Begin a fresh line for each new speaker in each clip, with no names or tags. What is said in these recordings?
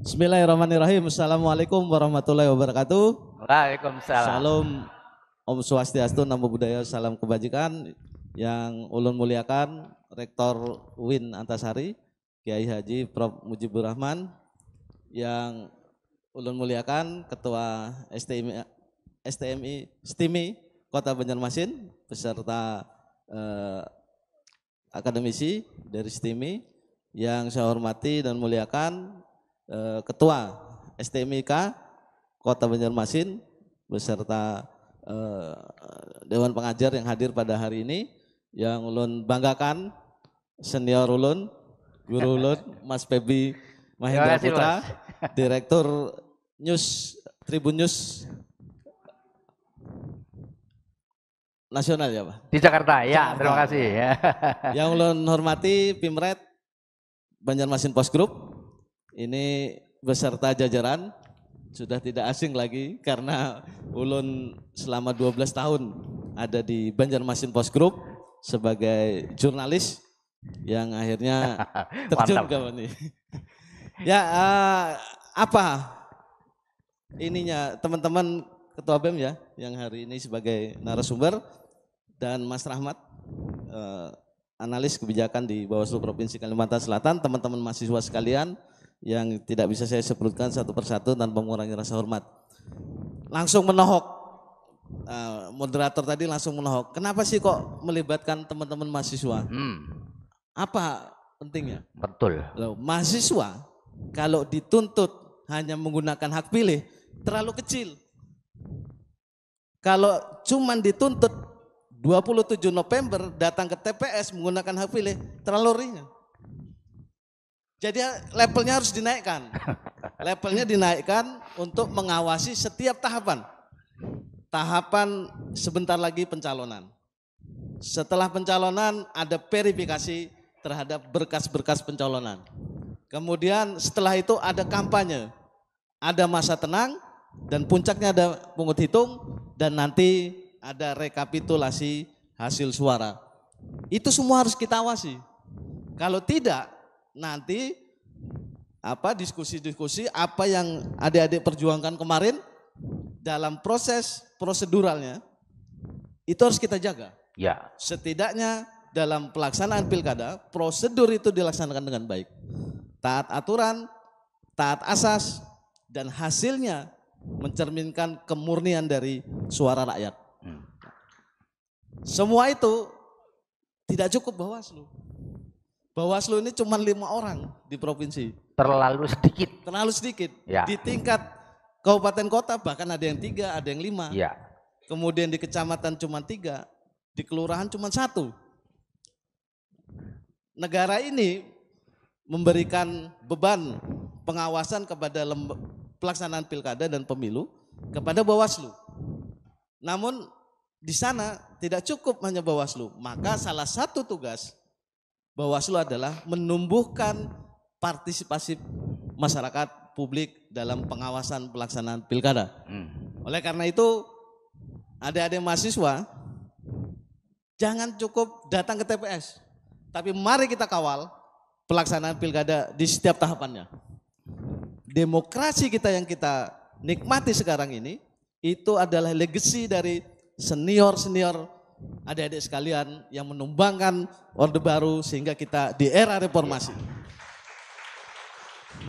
Bismillahirrahmanirrahim. Assalamualaikum warahmatullahi wabarakatuh.
Waalaikumsalam. Salam
Om Swastiastu, Namo Buddhaya, Salam Kebajikan. Yang ulun muliakan Rektor Win Antasari, Kiai Haji Prof. Mujibur Rahman. Yang ulun muliakan Ketua STMI, STMI STIMI Kota Banjarmasin beserta eh, akademisi dari STIMI yang saya hormati dan muliakan Eh, ketua STMIK Kota Banjarmasin beserta eh, dewan pengajar yang hadir pada hari ini yang ulun banggakan senior ulun guru ulun Mas Pebi Mahendra kasih, Putra direktur News Tribun News nasional ya Pak? Di Jakarta, ya Jakarta. terima kasih. Ya. Yang ulun hormati Pimret Banjarmasin Post Group, ini beserta jajaran sudah tidak asing lagi karena Ulun selama 12 tahun ada di Banjarmasin Post Group sebagai jurnalis yang akhirnya terjun ke ini. ya uh, apa ininya teman-teman ketua BEM ya yang hari ini sebagai narasumber dan Mas Rahmat uh, analis kebijakan di Bawaslu Provinsi Kalimantan Selatan, teman-teman mahasiswa sekalian, yang tidak bisa saya sebutkan satu persatu tanpa mengurangi rasa hormat. Langsung menohok. Eh, moderator tadi langsung menohok. Kenapa sih kok melibatkan teman-teman mahasiswa? Hmm. Apa pentingnya? Betul. Loh, mahasiswa kalau dituntut hanya menggunakan hak pilih terlalu kecil. Kalau cuman dituntut 27 November datang ke TPS menggunakan hak pilih terlalu ringan. Jadi eh, levelnya harus dinaikkan. Levelnya dinaikkan untuk mengawasi setiap tahapan. Tahapan sebentar lagi pencalonan. Setelah pencalonan ada verifikasi terhadap berkas-berkas pencalonan. Kemudian setelah itu ada kampanye. Ada masa tenang dan puncaknya ada pungut hitung dan nanti ada rekapitulasi hasil suara. Itu semua harus kita awasi. Kalau tidak, nanti apa diskusi-diskusi apa yang adik-adik perjuangkan kemarin dalam proses proseduralnya itu harus kita jaga. Ya. Setidaknya dalam pelaksanaan pilkada prosedur itu dilaksanakan dengan baik. Taat aturan, taat asas dan hasilnya mencerminkan kemurnian dari suara rakyat. Hmm. Semua itu tidak cukup Bawaslu. Bawaslu ini cuma lima orang di provinsi. Terlalu sedikit. Terlalu sedikit. Ya. Di tingkat kabupaten kota bahkan ada yang tiga, ada yang lima. Ya. Kemudian di kecamatan cuma tiga, di kelurahan cuma satu. Negara ini memberikan beban pengawasan kepada pelaksanaan pilkada dan pemilu kepada Bawaslu. Namun di sana tidak cukup hanya Bawaslu, maka salah satu tugas Bawaslu adalah menumbuhkan partisipasi masyarakat publik dalam pengawasan pelaksanaan pilkada. Hmm. Oleh karena itu, adik-adik mahasiswa jangan cukup datang ke TPS, tapi mari kita kawal pelaksanaan pilkada di setiap tahapannya. Demokrasi kita yang kita nikmati sekarang ini itu adalah legacy dari senior-senior adik-adik sekalian yang menumbangkan Orde Baru sehingga kita di era reformasi.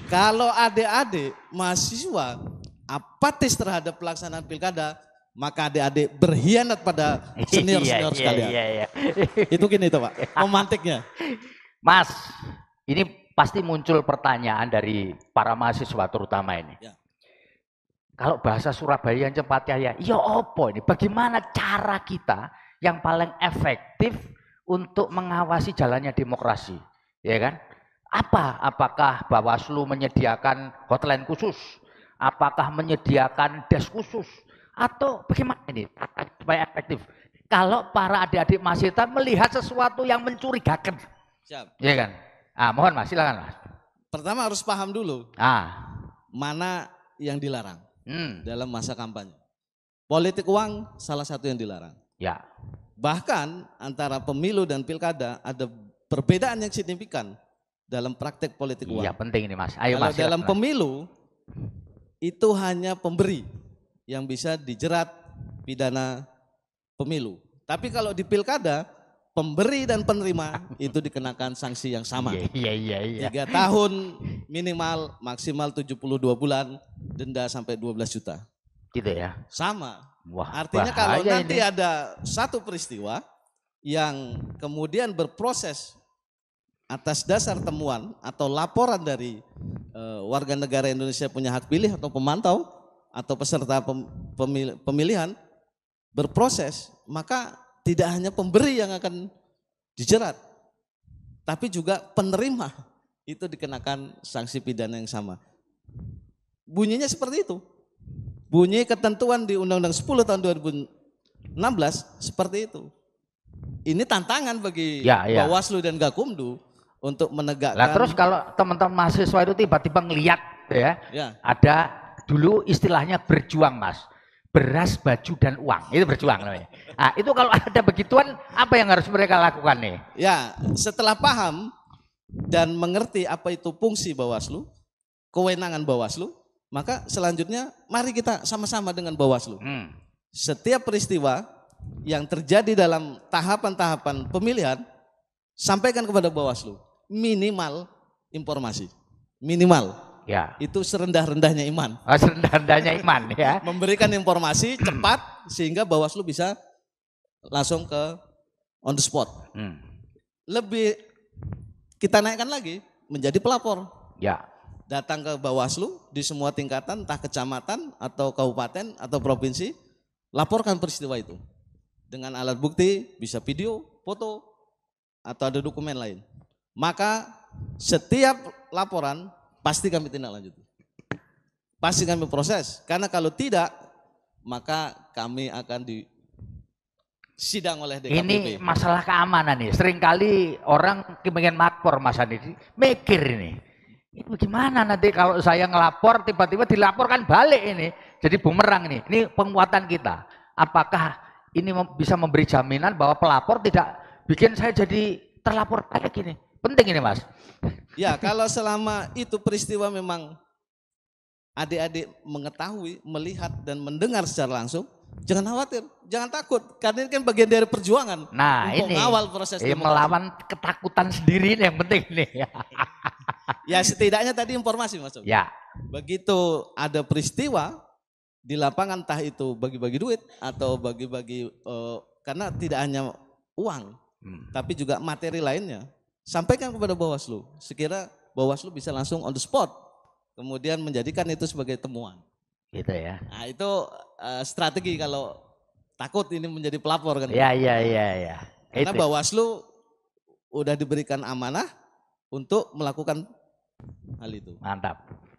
Kalau adik-adik mahasiswa apatis terhadap pelaksanaan pilkada, maka adik-adik berkhianat pada senior-senior sekalian. Iya, iya, iya. Itu gini itu Pak, pemantiknya.
Mas, ini pasti muncul pertanyaan dari para mahasiswa terutama ini. Ya. Kalau bahasa Surabaya yang cepat ya, ya opo ini, bagaimana cara kita yang paling efektif untuk mengawasi jalannya demokrasi, ya kan? Apa? Apakah Bawaslu menyediakan hotline khusus? Apakah menyediakan desk khusus? Atau bagaimana ini supaya efektif? Kalau para adik-adik mahasiswa melihat sesuatu yang mencurigakan,
Siap. ya kan? Ah, mohon mas, silakan mas. Pertama harus paham dulu. Ah. Mana yang dilarang hmm. dalam masa kampanye? Politik uang salah satu yang dilarang. Ya. Bahkan antara pemilu dan pilkada ada perbedaan yang signifikan dalam praktek politik iya, uang. Iya penting ini mas. Ayo Kalau mas. dalam pemilu itu hanya pemberi yang bisa dijerat pidana pemilu. Tapi kalau di pilkada pemberi dan penerima itu dikenakan sanksi yang sama. Iya iya iya. iya. Tiga tahun minimal maksimal 72 bulan denda sampai 12 juta. Gitu ya. Sama. Wah, Artinya kalau nanti ini. ada satu peristiwa yang kemudian berproses atas dasar temuan atau laporan dari e, warga negara Indonesia punya hak pilih atau pemantau atau peserta pemilihan berproses, maka tidak hanya pemberi yang akan dijerat, tapi juga penerima itu dikenakan sanksi pidana yang sama. Bunyinya seperti itu. Bunyi ketentuan di Undang-Undang 10 tahun 2016 seperti itu. Ini tantangan bagi ya, ya. Bawaslu dan Gakumdu untuk menegakkan. Nah, terus kalau
teman-teman mahasiswa itu tiba-tiba ngeliat ya, ya, ada dulu istilahnya berjuang mas, beras, baju dan uang itu
berjuang namanya. Nah, itu kalau ada begituan apa yang harus mereka lakukan nih? Ya setelah paham dan mengerti apa itu fungsi Bawaslu, kewenangan Bawaslu, maka selanjutnya mari kita sama-sama dengan Bawaslu. Hmm. Setiap peristiwa yang terjadi dalam tahapan-tahapan pemilihan sampaikan kepada Bawaslu minimal informasi. Minimal. Ya. Itu serendah-rendahnya iman. Oh, serendah-rendahnya iman ya. Memberikan informasi cepat sehingga Bawaslu bisa langsung ke on the spot. Hmm. Lebih kita naikkan lagi menjadi pelapor. Ya datang ke Bawaslu di semua tingkatan, entah kecamatan atau kabupaten atau provinsi, laporkan peristiwa itu. Dengan alat bukti, bisa video, foto, atau ada dokumen lain. Maka setiap laporan pasti kami tindak lanjut. Pasti kami proses, karena kalau tidak, maka kami akan di sidang oleh DKPP. Ini masalah
keamanan nih. Seringkali orang kemudian makmur Mas Andi mikir ini ini bagaimana nanti kalau saya ngelapor tiba-tiba dilaporkan balik ini. Jadi bumerang ini. Ini penguatan kita. Apakah ini bisa memberi jaminan bahwa pelapor tidak bikin saya jadi terlapor kayak gini?
Penting ini mas. Ya kalau selama itu peristiwa memang adik-adik mengetahui, melihat dan mendengar secara langsung, jangan khawatir, jangan takut, karena ini kan bagian dari perjuangan. Nah, ini awal proses ini melawan ketakutan sendiri ini yang penting nih. ya setidaknya tadi informasi Mas. Ya. Begitu ada peristiwa di lapangan entah itu bagi-bagi duit atau bagi-bagi uh, karena tidak hanya uang hmm. tapi juga materi lainnya sampaikan kepada Bawaslu sekira Bawaslu bisa langsung on the spot kemudian menjadikan itu sebagai temuan gitu ya nah itu uh, strategi kalau takut ini menjadi pelapor kan ya ya ya ya karena Bawaslu udah diberikan amanah untuk melakukan
hal itu. Mantap.